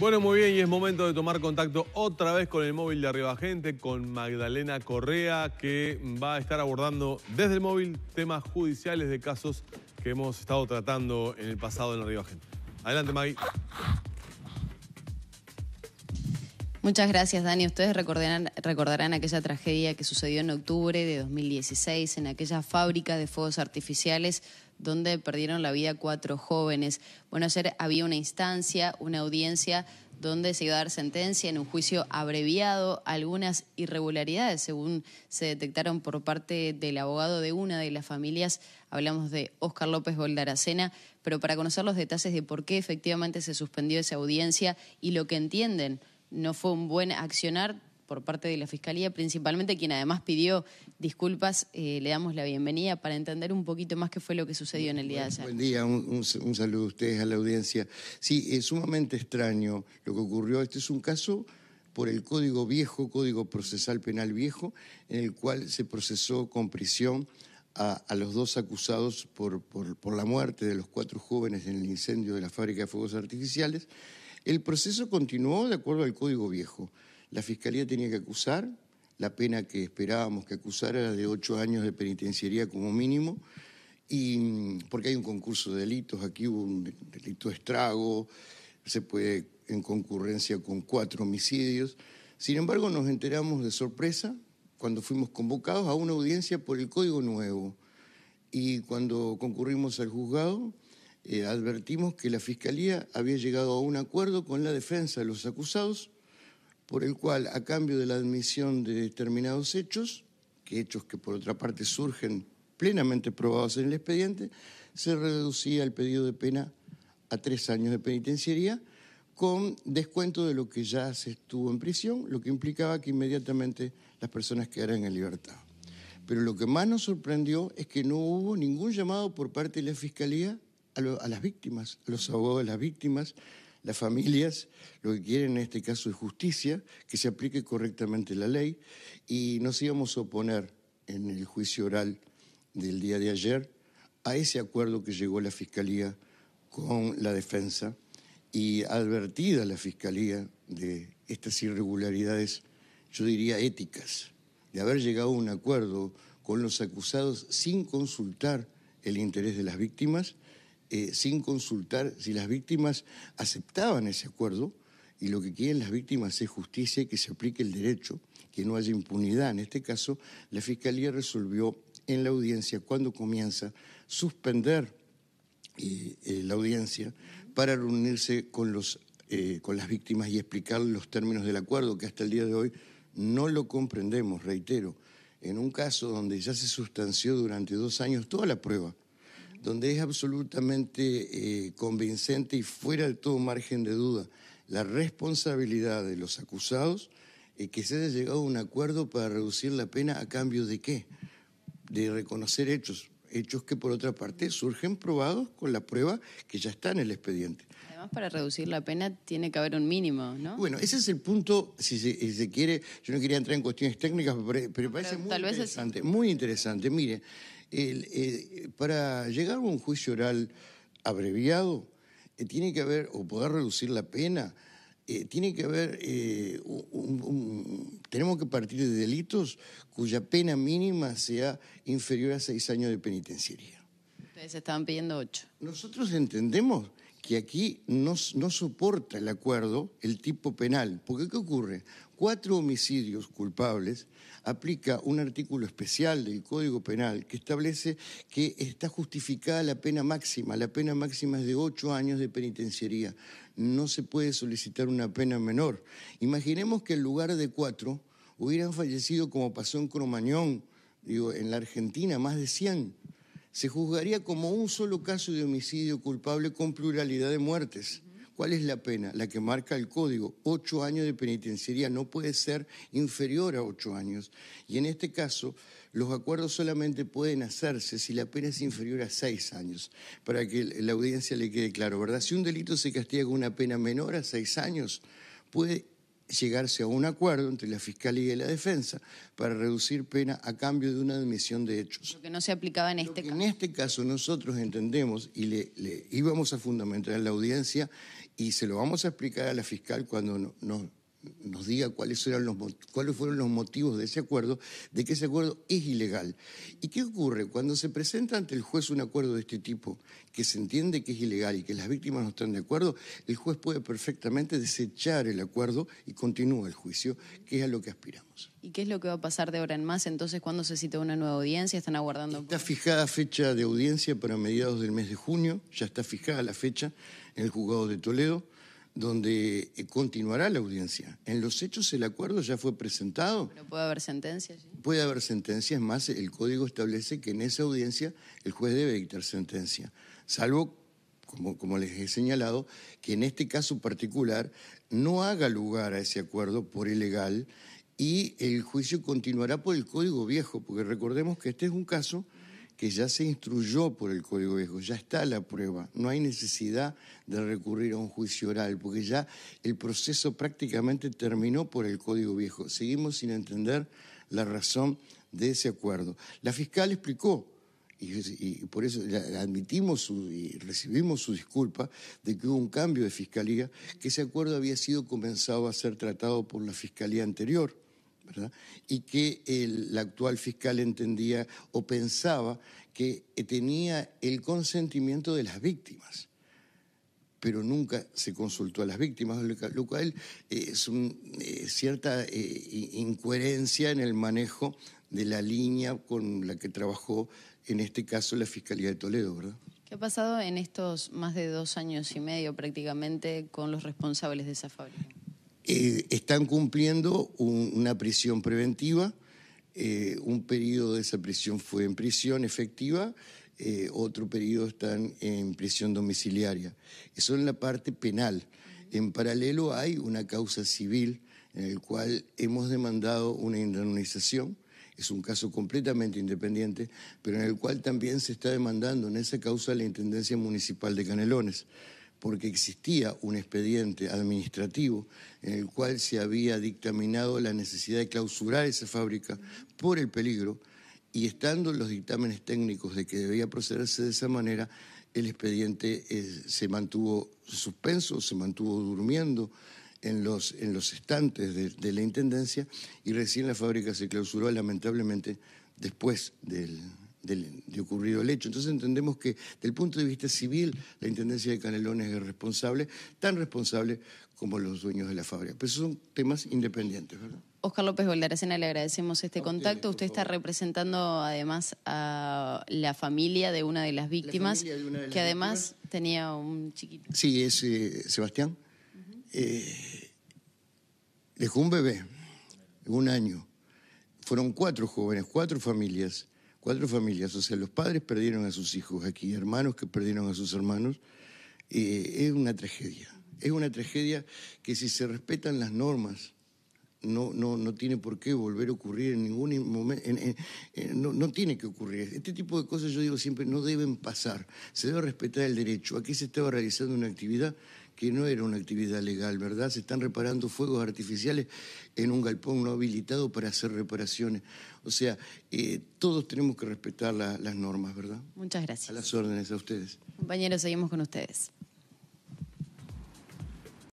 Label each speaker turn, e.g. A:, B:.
A: Bueno, muy bien, y es momento de tomar contacto otra vez con el móvil de Arriba Gente, con Magdalena Correa, que va a estar abordando desde el móvil temas judiciales de casos que hemos estado tratando en el pasado en Arriba Gente. Adelante, Magui.
B: Muchas gracias, Dani. Ustedes recordarán, recordarán, aquella tragedia que sucedió en octubre de 2016 en aquella fábrica de fuegos artificiales donde perdieron la vida cuatro jóvenes. Bueno, ayer había una instancia, una audiencia donde se iba a dar sentencia en un juicio abreviado, algunas irregularidades, según se detectaron por parte del abogado de una de las familias, hablamos de Óscar López Goldaracena, pero para conocer los detalles de por qué efectivamente se suspendió esa audiencia y lo que entienden no fue un buen accionar, por parte de la Fiscalía, principalmente quien además pidió disculpas. Eh, le damos la bienvenida para entender un poquito más qué fue
A: lo que sucedió en el día de ayer. Buen día, un, saludo a ustedes, a la audiencia. Sí, es sumamente extraño lo que ocurrió. Este es un caso por el código viejo, código procesal penal viejo, en el cual se procesó con prisión a, los dos acusados por, por, la muerte de los cuatro jóvenes en el incendio de la fábrica de fuegos artificiales. El proceso continuó de acuerdo al código viejo. La Fiscalía tenía que acusar, la pena que esperábamos que acusara era de ocho años de penitenciaría como mínimo, y, mm, porque hay un concurso de delitos, aquí hubo un delito de estrago, se puede en concurrencia con cuatro homicidios. Sin embargo, nos enteramos de sorpresa cuando fuimos convocados a una audiencia por el Código Nuevo. Y cuando concurrimos al juzgado, eh, advertimos que la Fiscalía había llegado a un acuerdo con la defensa de los acusados por el cual, a cambio de la admisión de determinados hechos, que hechos que por otra parte surgen plenamente probados en el expediente, se reducía el pedido de pena a tres años de penitenciaría con descuento de lo que ya se estuvo en prisión, lo que implicaba que inmediatamente las personas quedaran en libertad. Pero lo que más nos sorprendió es que no hubo ningún llamado por parte de la Fiscalía a, las víctimas, a los abogados de las víctimas, las familias lo que quieren en este caso es justicia, que se aplique correctamente la ley y nos íbamos a oponer en el juicio oral del día de ayer a ese acuerdo que llegó la Fiscalía con la defensa y advertida la Fiscalía de estas irregularidades, yo diría éticas, de haber llegado a un acuerdo con los acusados sin consultar el interés de las víctimas eh, sin consultar si las víctimas aceptaban ese acuerdo y lo que quieren las víctimas es justicia y que se aplique el derecho, que no haya impunidad. En este caso, la Fiscalía resolvió en la audiencia, cuando comienza, suspender eh, eh, la audiencia para reunirse con, los, con las víctimas y explicar los términos del acuerdo, que hasta el día de hoy no lo comprendemos, reitero, en un caso donde ya se sustanció durante dos años toda la prueba donde es absolutamente eh, convincente y fuera de todo margen de duda la responsabilidad de los acusados eh, que se haya llegado a un acuerdo para reducir la pena a cambio de qué? De reconocer hechos, hechos que por otra parte surgen probados con la prueba que ya está en el expediente.
B: Además, para reducir la pena tiene que haber un mínimo, ¿no? Bueno, ese
A: es el punto, si se, quiere, yo no quería entrar en cuestiones técnicas, pero, parece muy interesante, muy interesante. Mire, eh, para llegar a un juicio oral abreviado, eh, tiene que haber, o poder reducir la pena, eh, tiene que haber, tenemos que partir de delitos cuya pena mínima sea inferior a seis años de penitenciaría. Ustedes estaban pidiendo ocho. Nosotros entendemos que aquí no, no soporta el acuerdo el tipo penal. Porque ¿qué ocurre? Cuatro homicidios culpables aplica un artículo especial del Código Penal que establece que está justificada la pena máxima. La pena máxima es de ocho años de penitenciaría. No se puede solicitar una pena menor. Imaginemos que en lugar de cuatro hubieran fallecido, como pasó en Cromañón, digo, en la Argentina, más de 100 se juzgaría como un solo caso de homicidio culpable con pluralidad de muertes. ¿Cuál es la pena? La que marca el código. Ocho años de penitenciaría no puede ser inferior a ocho años. Y en este caso, los acuerdos solamente pueden hacerse si la pena es inferior a seis años, para que la audiencia le quede claro, ¿verdad? Si un delito se castiga con una pena menor a seis años, puede llegarse a un acuerdo entre la fiscalía y la defensa para reducir pena a cambio de una admisión de hechos. Lo que no se aplicaba en este caso. En este caso nosotros entendemos y le, íbamos a fundamentar en la audiencia y se lo vamos a explicar a la fiscal cuando nos no, nos diga cuáles, cuáles fueron los motivos de ese acuerdo, de que ese acuerdo es ilegal. ¿Y qué ocurre? Cuando se presenta ante el juez un acuerdo de este tipo, que se entiende que es ilegal y que las víctimas no están de acuerdo, el juez puede perfectamente desechar el acuerdo y continúa el juicio, que es a lo que aspiramos.
B: ¿Y qué es lo que va a pasar de ahora en más? Entonces, ¿cuándo se cita una nueva audiencia? ¿Están aguardando?
A: Está fijada fecha de audiencia para mediados del mes de junio, ya está fijada la fecha en el juzgado de Toledo donde eh, continuará la audiencia. En los hechos el acuerdo ya fue presentado. Pero
B: puede haber sentencia?
A: Puede haber sentencia, es más el código establece que en esa audiencia el juez debe dictar sentencia, salvo, como, como les he señalado, que en este caso particular no haga lugar a ese acuerdo por ilegal y el juicio continuará por el código viejo, porque recordemos que este es un caso que ya se instruyó por el Código Viejo, ya está la prueba, no hay necesidad de recurrir a un juicio oral, porque ya el proceso prácticamente terminó por el Código Viejo. Seguimos sin entender la razón de ese acuerdo. La fiscal explicó, y, por eso admitimos su, y recibimos su disculpa, de que hubo un cambio de fiscalía, que ese acuerdo había sido comenzado a ser tratado por la fiscalía anterior y que el, actual fiscal entendía o pensaba que tenía el consentimiento de las víctimas pero nunca se consultó a las víctimas, lo cual eh, es eh, cierta eh, incoherencia en el manejo de la línea con la que trabajó en este caso la Fiscalía de Toledo, ¿verdad?
B: ¿Qué ha pasado en estos más de dos años y medio prácticamente con los responsables de esa fábrica?
A: Eh, están cumpliendo una prisión preventiva. Eh, un periodo de esa prisión fue en prisión efectiva, eh, otro periodo están en prisión domiciliaria. Eso en la parte penal. En paralelo hay una causa civil en la cual hemos demandado una indemnización. Es un caso completamente independiente, pero en el cual también se está demandando en esa causa la Intendencia Municipal de Canelones porque existía un expediente administrativo en el cual se había dictaminado la necesidad de clausurar esa fábrica por el peligro y estando los dictámenes técnicos de que debía procederse de esa manera, el expediente eh, se mantuvo suspenso, se mantuvo durmiendo en los, en los estantes de la Intendencia y recién la fábrica se clausuró lamentablemente después del de, ocurrido el hecho. Entonces entendemos que, desde el punto de vista civil, la Intendencia de Canelones es responsable, tan responsable como los dueños de la fábrica. Pero esos son temas independientes, ¿verdad?
B: Oscar López Valdaracena, le agradecemos este contacto. Usted está representando además a la familia de una de las víctimas, que además tenía un chiquito.
A: Sí, es eh, Sebastián. Eh, dejó un bebé, un año. Fueron cuatro jóvenes, cuatro familias. Cuatro familias, o sea, los padres perdieron a sus hijos aquí, hermanos que perdieron a sus hermanos. Eh, es una tragedia. Es una tragedia que si se respetan las normas, no, no, no tiene por qué volver a ocurrir en ningún momento, no, no, tiene que ocurrir. Este tipo de cosas yo digo siempre no deben pasar. Se debe respetar el derecho. Aquí se estaba realizando una actividad que no era una actividad legal, ¿verdad? Se están reparando fuegos artificiales en un galpón no habilitado para hacer reparaciones. O sea, eh, todos tenemos que respetar las normas, ¿verdad?
B: Muchas gracias. A las
A: órdenes a ustedes.
B: Compañeros, seguimos con ustedes.